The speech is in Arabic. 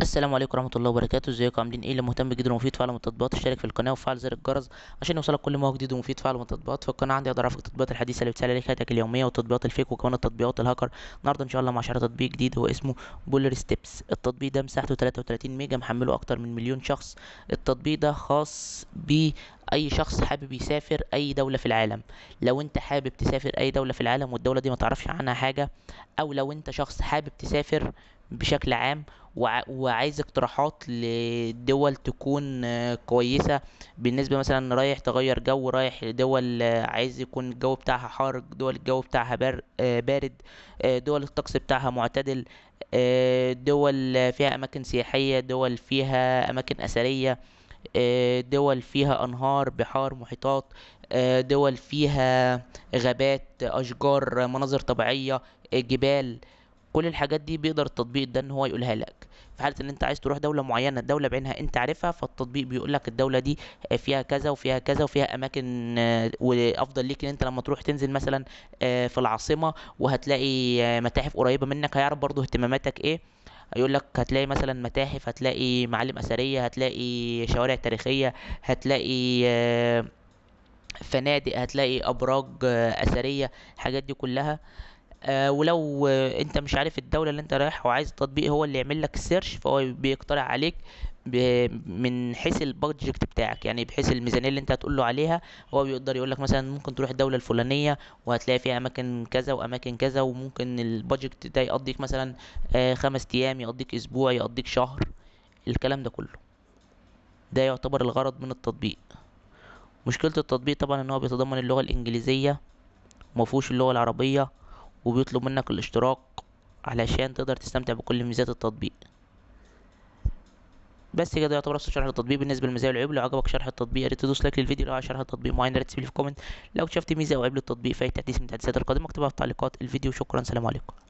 السلام عليكم ورحمه الله وبركاته ازيكم عاملين ايه اللي مهتم جدا ومفيد فعلا من التطبيقات اشترك في القناه وفعل زر الجرس عشان يوصلك كل ما هو جديد ومفيد فعلا من التطبيقات القناه عندي اضعاف التطبيقات الحديثه اللي بتسهل عليك حياتك اليوميه وتطبيقات الفيك وكمان التطبيقات الهاكر النهارده ان شاء الله مع شهر تطبيق جديد هو اسمه بولر ستيبس التطبيق ده مساحته 33 ميجا محمله اكتر من مليون شخص التطبيق ده خاص ب اي شخص حابب يسافر اي دوله في العالم لو انت حابب تسافر اي دوله في العالم والدوله دي ما تعرفش عنها حاجه او لو انت شخص حابب تسافر بشكل عام وعايز اقتراحات لدول تكون آه، كويسة بالنسبة مثلا رايح تغير جو رايح لدول آه، عايز يكون الجو بتاعها حار دول الجو بتاعها آه، بارد دول الطقس بتاعها معتدل دول فيها أماكن سياحية دول فيها أماكن أثرية دول فيها أنهار بحار محيطات دول فيها غابات أشجار مناظر طبيعية جبال كل الحاجات دي بيقدر التطبيق ده ان هو يقولها لك في حاله ان انت عايز تروح دوله معينه الدوله بعينها انت عارفها فالتطبيق بيقول لك الدوله دي فيها كذا وفيها كذا وفيها اماكن آه، وافضل ليك ان انت لما تروح تنزل مثلا آه، في العاصمه وهتلاقي آه، متاحف قريبه منك هيعرف برضو اهتماماتك ايه يقول لك هتلاقي مثلا متاحف هتلاقي معالم اثريه هتلاقي شوارع تاريخيه هتلاقي فنادق هتلاقي ابراج اثريه الحاجات دي كلها آه، ولو انت مش عارف الدوله اللي انت رايحها وعايز التطبيق هو اللي يعمل لك سيرش فهو بيقترح عليك من حيث البادجت بتاعك يعني بحيث الميزانيه اللي انت هتقول له عليها هو بيقدر يقول لك مثلا ممكن تروح الدوله الفلانيه وهتلاقي فيها اماكن كذا واماكن كذا وممكن البادجت ده يقضيك مثلا آه، خمس ايام يقضيك اسبوع يقضيك شهر الكلام ده كله ده يعتبر الغرض من التطبيق مشكله التطبيق طبعا ان هو بيتضمن اللغه الانجليزيه ومفهوش اللغه العربيه وبيطلب منك الاشتراك علشان تقدر تستمتع بكل ميزات التطبيق بس كده يعتبر شرح التطبيق بالنسبه للمزايا والعيوب لو عجبك شرح التطبيق يا ريت تدوس لايك للفيديو لو عجبك شرح التطبيق معين يا ريت تسيب لي في كومنت لو شفت ميزه او عيب للتطبيق فايت تحديث من التحديثات القادمه اكتبها في التعليقات الفيديو شكرا سلام عليكم